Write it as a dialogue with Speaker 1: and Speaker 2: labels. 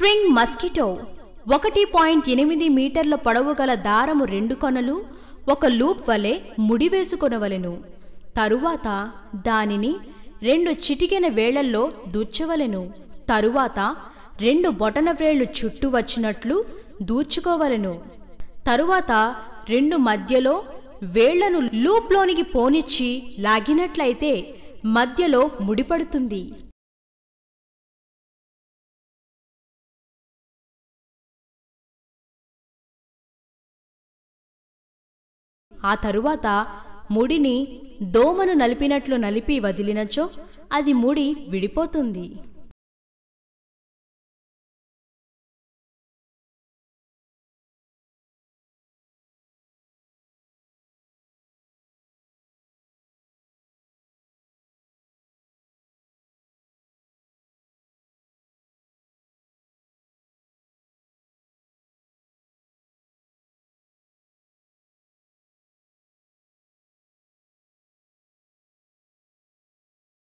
Speaker 1: string mosquito ఒకటి point ఎనిమిది మీటర్ల పొడవు గల దారము రెండు కొనలు ఒక లూప్ వలె ముడివేసుకొనవలెను తరువాత దానిని రెండు చిటికెన వేళల్లో దూర్చవలెను తరువాత రెండు బొటన బొటనవ్రేళ్లు చుట్టూ వచ్చినట్లు దూర్చుకోవలెను తరువాత రెండు మధ్యలో వేళ్లను లూప్లోనికి పోనిచ్చి లాగినట్లయితే మధ్యలో ముడిపడుతుంది ఆ తరువాత ముడిని దోమను నలిపినట్లు నలిపి వదిలినచో అది ముడి విడిపోతుంది